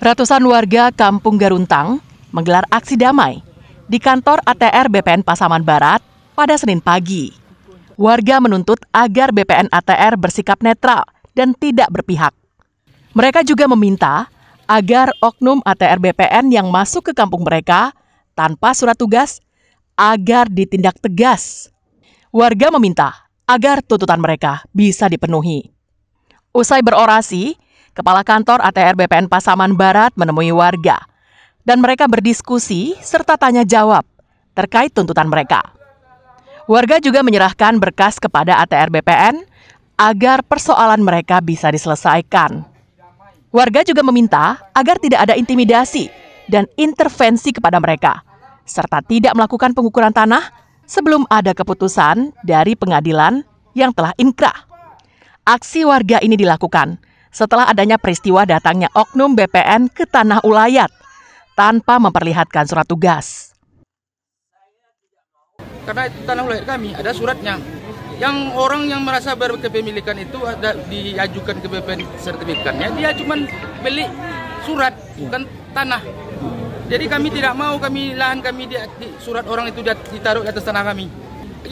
Ratusan warga Kampung Garuntang menggelar aksi damai di kantor ATR BPN Pasaman Barat pada Senin pagi. Warga menuntut agar BPN ATR bersikap netral dan tidak berpihak. Mereka juga meminta agar oknum ATR BPN yang masuk ke kampung mereka tanpa surat tugas agar ditindak tegas. Warga meminta agar tuntutan mereka bisa dipenuhi. Usai berorasi, Kepala Kantor ATR BPN Pasaman Barat menemui warga dan mereka berdiskusi serta tanya jawab terkait tuntutan mereka. Warga juga menyerahkan berkas kepada ATR BPN agar persoalan mereka bisa diselesaikan. Warga juga meminta agar tidak ada intimidasi dan intervensi kepada mereka, serta tidak melakukan pengukuran tanah sebelum ada keputusan dari pengadilan yang telah inkrah. Aksi warga ini dilakukan setelah adanya peristiwa datangnya oknum BPN ke tanah ulayat tanpa memperlihatkan surat tugas. Karena tanah ulayat kami ada suratnya. Yang orang yang merasa berkepemilikan itu ada diajukan ke BPN sertifikatnya, dia cuma beli surat bukan tanah. Jadi kami tidak mau kami lahan kami di, di surat orang itu ditaruh di atas tanah kami.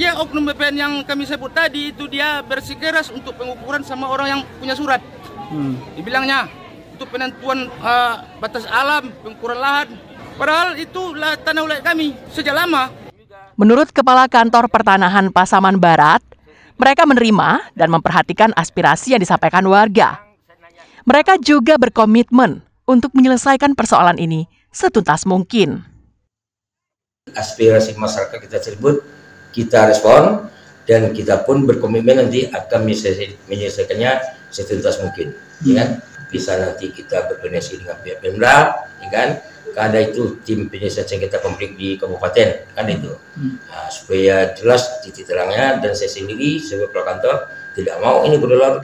Ya oknum BPN yang kami sebut tadi itu dia bersikeras untuk pengukuran sama orang yang punya surat hmm. dibilangnya itu penentuan uh, batas alam pengukuran lahan padahal itu tanah oleh kami sejak lama menurut kepala kantor pertanahan Pasaman Barat mereka menerima dan memperhatikan aspirasi yang disampaikan warga mereka juga berkomitmen untuk menyelesaikan persoalan ini setuntas mungkin aspirasi masyarakat kita tersebut kita respon dan kita pun berkomitmen nanti akan menyelesaikannya setuntas mungkin ya bisa nanti kita berkoordinasi dengan pihak Pemda ya kan karena itu tim penyelesaian sengketa konflik di kabupaten kan hmm. itu hmm. nah, supaya jelas titik terangnya dan saya sendiri sebagai pelaku kantor tidak mau ini berulang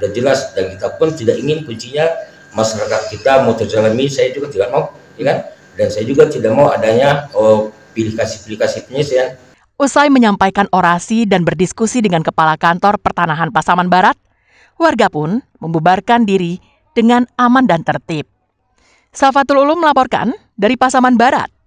dan jelas dan kita pun tidak ingin kuncinya masyarakat kita mau terjalani saya juga tidak mau ya kan dan saya juga tidak mau adanya oh, pilih kasih pilih kasih penyelesaian Usai menyampaikan orasi dan berdiskusi dengan Kepala Kantor Pertanahan Pasaman Barat, warga pun membubarkan diri dengan aman dan tertib. Safatul Ulum melaporkan dari Pasaman Barat.